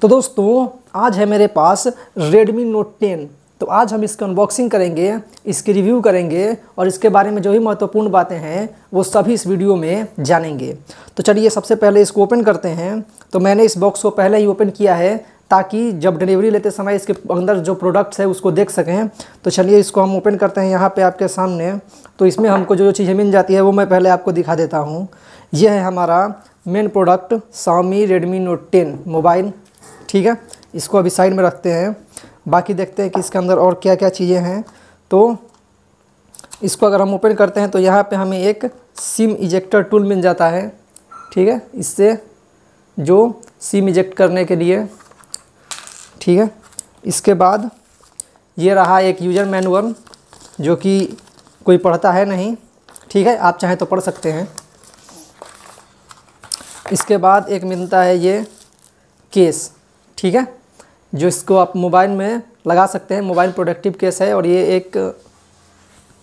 तो दोस्तों आज है मेरे पास Redmi Note 10 तो आज हम इसकी अनबॉक्सिंग करेंगे इसकी रिव्यू करेंगे और इसके बारे में जो भी महत्वपूर्ण बातें हैं वो सभी इस वीडियो में जानेंगे तो चलिए सबसे पहले इसको ओपन करते हैं तो मैंने इस बॉक्स को पहले ही ओपन किया है ताकि जब डिलीवरी लेते समय इसके अंदर जो प्रोडक्ट्स है उसको देख सकें तो चलिए इसको हम ओपन करते हैं यहाँ पे आपके सामने तो इसमें हमको जो जो चीज़ें मिल जाती है वो मैं पहले आपको दिखा देता हूँ यह है हमारा मेन प्रोडक्ट सामी रेडमी नोट टेन मोबाइल ठीक है इसको अभी साइड में रखते हैं बाकी देखते हैं कि इसके अंदर और क्या क्या चीज़ें हैं तो इसको अगर हम ओपन करते हैं तो यहाँ पे हमें एक सिम इजेक्टर टूल मिल जाता है ठीक है इससे जो सिम इजेक्ट करने के लिए ठीक है इसके बाद ये रहा एक यूजर मैनुअल जो कि कोई पढ़ता है नहीं ठीक है आप चाहें तो पढ़ सकते हैं इसके बाद एक मिलता है ये केस ठीक है जो इसको आप मोबाइल में लगा सकते हैं मोबाइल प्रोडक्टिव केस है और ये एक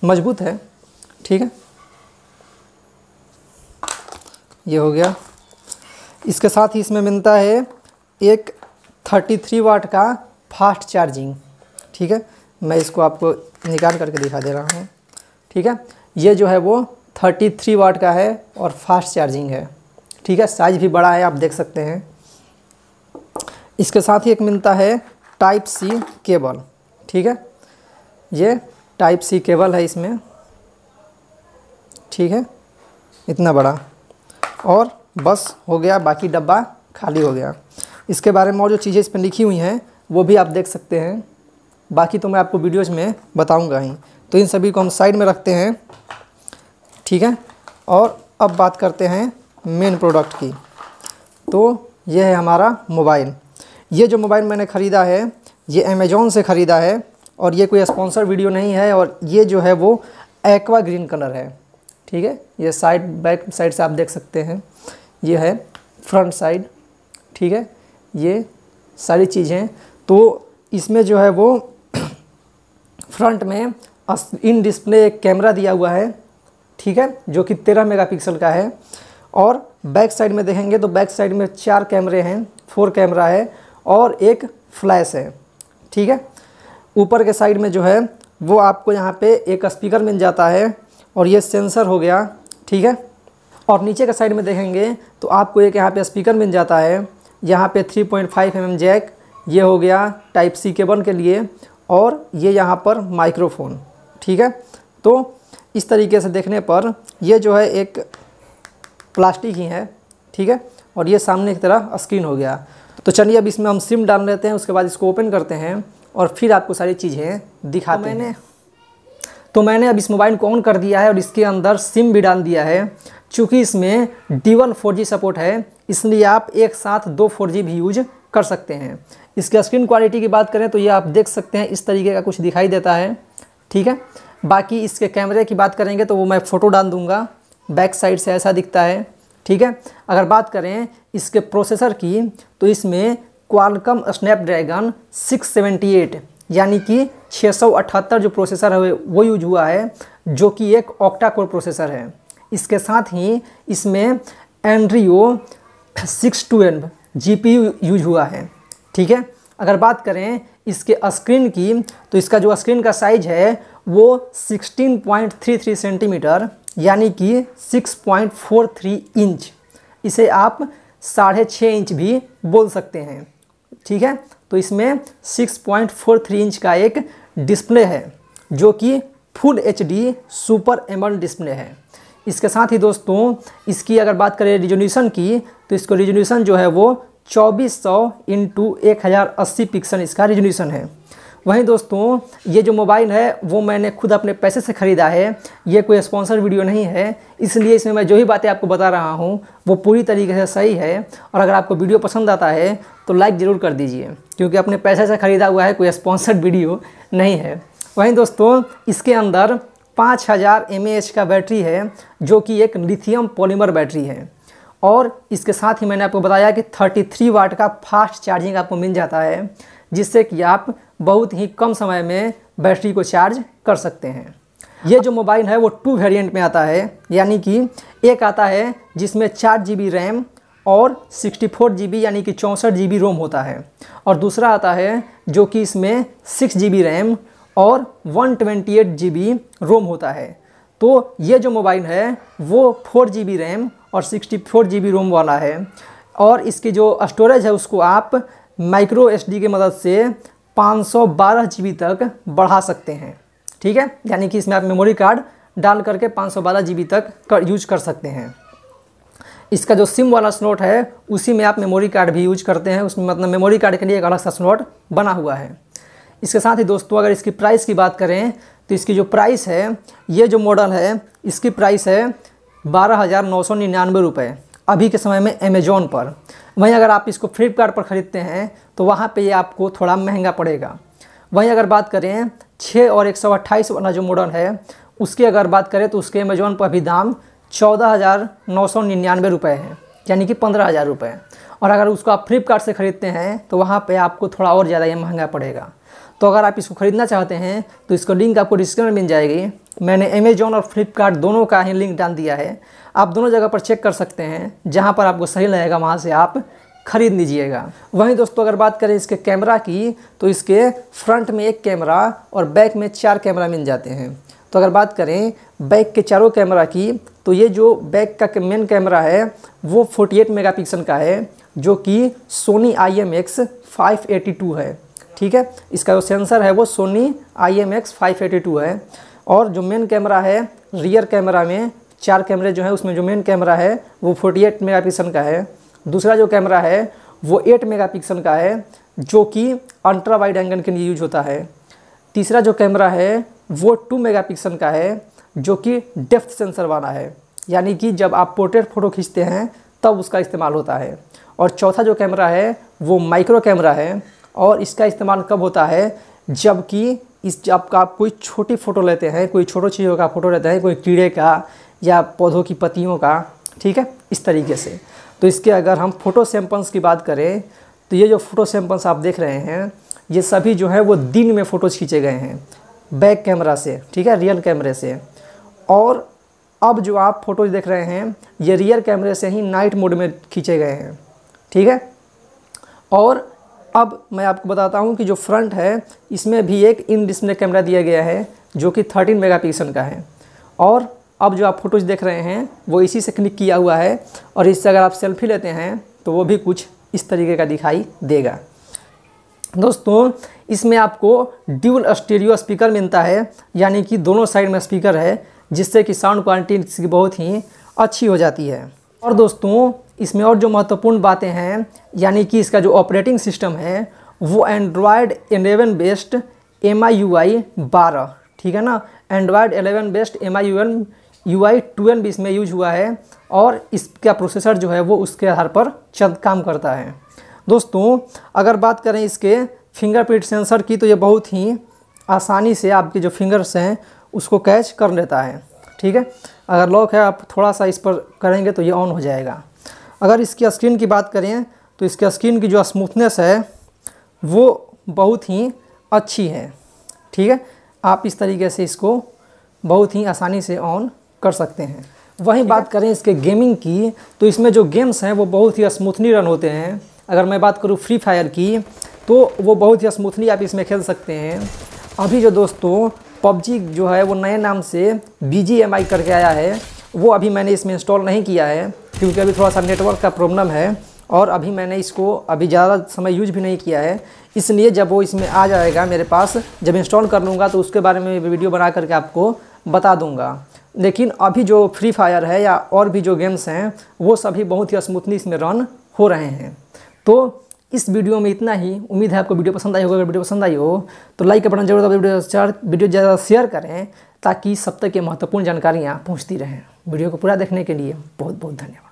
मजबूत है ठीक है ये हो गया इसके साथ ही इसमें मिलता है एक 33 वाट का फास्ट चार्जिंग ठीक है मैं इसको आपको निकाल करके दिखा दे रहा हूँ ठीक है ये जो है वो 33 वाट का है और फास्ट चार्जिंग है ठीक है साइज भी बड़ा है आप देख सकते हैं इसके साथ ही एक मिलता है टाइप सी केबल ठीक है ये टाइप सी केबल है इसमें ठीक है इतना बड़ा और बस हो गया बाकी डब्बा खाली हो गया इसके बारे में और जो चीज़ें इस पर लिखी हुई हैं वो भी आप देख सकते हैं बाकी तो मैं आपको वीडियोज़ में बताऊंगा ही तो इन सभी को हम साइड में रखते हैं ठीक है और अब बात करते हैं मेन प्रोडक्ट की तो यह है हमारा मोबाइल ये जो मोबाइल मैंने ख़रीदा है ये अमेज़ोन से ख़रीदा है और ये कोई स्पॉन्सर वीडियो नहीं है और ये जो है वो एक्वा ग्रीन कलर है ठीक है ये साइड बैक साइड से आप देख सकते हैं ये है फ्रंट साइड ठीक है ये सारी चीज़ें तो इसमें जो है वो फ्रंट में इन डिस्प्ले एक कैमरा दिया हुआ है ठीक है जो कि तेरह मेगापिक्सल का है और बैक साइड में देखेंगे तो बैक साइड में चार कैमरे हैं फोर कैमरा है और एक फ्लैश है ठीक है ऊपर के साइड में जो है वो आपको यहाँ पे एक स्पीकर मिल जाता है और ये सेंसर हो गया ठीक है और नीचे के साइड में देखेंगे तो आपको एक यहाँ पे स्पीकर मिल जाता है यहाँ पे 3.5 पॉइंट mm जैक ये हो गया टाइप सी केबल के लिए और ये यहाँ पर माइक्रोफोन ठीक है तो इस तरीके से देखने पर ये जो है एक प्लास्टिक ही है ठीक है और ये सामने की तरह स्क्रीन हो गया तो चलिए अब इसमें हम सिम डाल लेते हैं उसके बाद इसको ओपन करते हैं और फिर आपको सारी चीज़ें दिखाते तो मैंने तो मैंने अब इस मोबाइल को ऑन कर दिया है और इसके अंदर सिम भी डाल दिया है चूँकि इसमें डी फोर सपोर्ट है इसलिए आप एक साथ दो फोर भी यूज कर सकते हैं इसके स्क्रीन क्वालिटी की बात करें तो ये आप देख सकते हैं इस तरीके का कुछ दिखाई देता है ठीक है बाकी इसके कैमरे की बात करेंगे तो वो मैं फ़ोटो डाल दूँगा बैक साइड से ऐसा दिखता है ठीक है अगर बात करें इसके प्रोसेसर की तो इसमें क्वालकम स्नैपड्रैगन 678 यानी कि 678 जो प्रोसेसर है वो यूज हुआ है जो कि एक ऑक्टा कोर प्रोसेसर है इसके साथ ही इसमें एंड्रियो सिक्स ट्वेल्व जी यूज हुआ है ठीक है अगर बात करें इसके स्क्रीन की तो इसका जो स्क्रीन का साइज है वो 16.33 सेंटीमीटर यानी कि 6.43 इंच इसे आप साढ़े छः इंच भी बोल सकते हैं ठीक है तो इसमें 6.43 इंच का एक डिस्प्ले है जो कि full H D super AMOLED display है इसके साथ ही दोस्तों इसकी अगर बात करें रिजोल्यूशन की तो इसको रिजोल्यूशन जो है वो 2400 सौ इंटू एक पिक्सल इसका रिजोल्यूशन है वहीं दोस्तों ये जो मोबाइल है वो मैंने खुद अपने पैसे से ख़रीदा है ये कोई स्पॉन्सर वीडियो नहीं है इसलिए इसमें मैं जो ही बातें आपको बता रहा हूँ वो पूरी तरीके से सही है और अगर आपको वीडियो पसंद आता है तो लाइक ज़रूर कर दीजिए क्योंकि अपने पैसे से ख़रीदा हुआ है कोई स्पॉन्सर्ड वीडियो नहीं है वहीं दोस्तों इसके अंदर पाँच हज़ार एम का बैटरी है जो कि एक लिथियम पॉलीमर बैटरी है और इसके साथ ही मैंने आपको बताया कि 33 वाट का फास्ट चार्जिंग आपको मिल जाता है जिससे कि आप बहुत ही कम समय में बैटरी को चार्ज कर सकते हैं ये जो मोबाइल है वो टू वेरिएंट में आता है यानी कि एक आता है जिसमें चार जी रैम और सिक्सटी फोर जी यानी कि चौंसठ जी रोम होता है और दूसरा आता है जो कि इसमें सिक्स जी रैम और one twenty eight G ROM होता है तो ये जो मोबाइल है वो फोर जी रैम और सिक्सटी फोर जी रोम वाला है और इसकी जो स्टोरेज है उसको आप माइक्रो एस की मदद से 512 सौ तक बढ़ा सकते हैं ठीक है यानी कि इसमें आप मेमोरी कार्ड डाल करके 512 जीबी तक कर यूज कर सकते हैं इसका जो सिम वाला स्नोट है उसी में आप मेमोरी कार्ड भी यूज करते हैं उसमें मतलब मेमोरी कार्ड के लिए एक अलग सा स्नोट बना हुआ है इसके साथ ही दोस्तों अगर इसकी प्राइस की बात करें तो इसकी जो प्राइस है ये जो मॉडल है इसकी प्राइस है बारह हज़ार नौ सौ निन्यानवे रुपये अभी के समय में अमेज़ोन पर वहीं अगर आप इसको फ्लिपकार्ट पर ख़रीदते हैं तो वहाँ पे ये आपको थोड़ा महंगा पड़ेगा वहीं अगर बात करें छः और एक सौ अट्ठाईस वाला जो मॉडल है उसकी अगर बात करें तो उसके अमेजोन पर भी दाम चौदह हज़ार नौ सौ निन्यानवे रुपये है यानी कि पंद्रह हज़ार रुपये और अगर उसको आप फ्लिपकार्ट से ख़रीदते हैं तो वहाँ पर आपको थोड़ा और ज़्यादा ये महंगा पड़ेगा तो अगर आप इसको ख़रीदना चाहते हैं तो इसका लिंक आपको डिस्क्रिप्शन में मिल जाएगी मैंने अमेजोन और फ्लिपकार्ट दोनों का ही लिंक डाल दिया है आप दोनों जगह पर चेक कर सकते हैं जहाँ पर आपको सही लगेगा वहाँ से आप ख़रीद लीजिएगा वहीं दोस्तों अगर बात करें इसके कैमरा की तो इसके फ्रंट में एक कैमरा और बैक में चार कैमरा मिल जाते हैं तो अगर बात करें बैक के चारों कैमरा की तो ये जो बैक का मेन कैमरा है वो 48 मेगापिक्सल का है जो कि Sony I M X five है ठीक है इसका जो सेंसर है वो Sony I M X five eighty two है और जो मेन कैमरा है रियर कैमरा में चार कैमरे जो है उसमें जो मेन कैमरा है वो फोर्टी एट मेगा पिक्सल का है दूसरा जो कैमरा है वो एट मेगा पिक्सल का है जो कि अल्ट्रा वाइड एंगल के लिए यूज होता है तीसरा जो कैमरा है वो टू मेगा पिक्सल का है जो कि डेप्थ सेंसर वाला है यानी कि जब आप पोर्ट्रेट फ़ोटो खींचते हैं तब उसका इस्तेमाल होता है और चौथा जो कैमरा है वो माइक्रो कैमरा है और इसका इस्तेमाल कब होता है जबकि इस जब आप कोई छोटी फ़ोटो लेते हैं कोई छोटो चीज़ों का फ़ोटो लेते हैं कोई कीड़े का या पौधों की पत्तियों का ठीक है इस तरीके से तो इसके अगर हम फ़ोटो सैम्पल्स की बात करें तो ये जो फ़ोटो सैम्पल्स आप देख रहे हैं ये सभी जो है वो दिन में फ़ोटोज़ खींचे गए हैं बैक कैमरा से ठीक है रियल कैमरे से और अब जो आप फ़ोटोज़ देख रहे हैं ये रियर कैमरे से ही नाइट मोड में खींचे गए हैं ठीक है और अब मैं आपको बताता हूँ कि जो फ्रंट है इसमें भी एक इन डिस्प्ले कैमरा दिया गया है जो कि 13 मेगापिक्सल का है और अब जो आप फोटोज़ देख रहे हैं वो इसी से क्लिक किया हुआ है और इससे अगर आप सेल्फी लेते हैं तो वो भी कुछ इस तरीके का दिखाई देगा दोस्तों इसमें आपको ड्यूल स्टीरियो स्पीकर मिलता है यानी कि दोनों साइड में स्पीकर है जिससे कि साउंड क्वालिटी बहुत ही अच्छी हो जाती है और दोस्तों इसमें और जो महत्वपूर्ण बातें हैं यानी कि इसका जो ऑपरेटिंग सिस्टम है वो Android eleven based M I U I बारह ठीक है ना Android eleven based M I U N U I twelve भी इसमें यूज हुआ है और इसका प्रोसेसर जो है वो उसके आधार पर चल काम करता है दोस्तों अगर बात करें इसके फिंगरप्रिंट सेंसर की तो ये बहुत ही आसानी से आपके जो फिंगर्स हैं उसको कैच कर लेता है ठीक है अगर लॉक है आप थोड़ा सा इस पर करेंगे तो ये ऑन हो जाएगा अगर इसकी स्क्रीन की बात करें तो इसके स्क्रीन की जो स्मूथनेस है वो बहुत ही अच्छी है ठीक है आप इस तरीके से इसको बहुत ही आसानी से ऑन कर सकते हैं वहीं बात करें इसके गेमिंग की तो इसमें जो गेम्स हैं वो बहुत ही स्मूथली रन होते हैं अगर मैं बात करूँ फ्री फायर की तो वो बहुत ही स्मूथली आप इसमें खेल सकते हैं अभी जो दोस्तों पबजी जो है वो नए नाम से बी करके आया है वो अभी मैंने इसमें इंस्टॉल नहीं किया है क्योंकि अभी थोड़ा सा नेटवर्क का प्रॉब्लम है और अभी मैंने इसको अभी ज़्यादा समय यूज भी नहीं किया है इसलिए जब वो इसमें आ जाएगा मेरे पास जब इंस्टॉल कर लूँगा तो उसके बारे में वीडियो बना करके आपको बता दूँगा लेकिन अभी जो फ्री फायर है या और भी जो गेम्स हैं वो सभी बहुत ही स्मूथली इसमें रन हो रहे हैं तो इस वीडियो में इतना ही उम्मीद है आपको वीडियो पसंद आई होगा अगर वीडियो पसंद आई हो तो लाइक बटन जरूर वीडियो वीडियो ज़्यादा शेयर करें ताकि सब तक के महत्वपूर्ण जानकारियाँ पहुँचती रहें वीडियो को पूरा देखने के लिए बहुत बहुत धन्यवाद